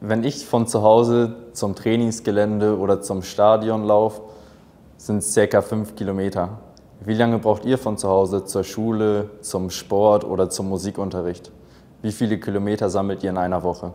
Wenn ich von zu Hause zum Trainingsgelände oder zum Stadion laufe, sind es ca. fünf Kilometer. Wie lange braucht ihr von zu Hause zur Schule, zum Sport oder zum Musikunterricht? Wie viele Kilometer sammelt ihr in einer Woche?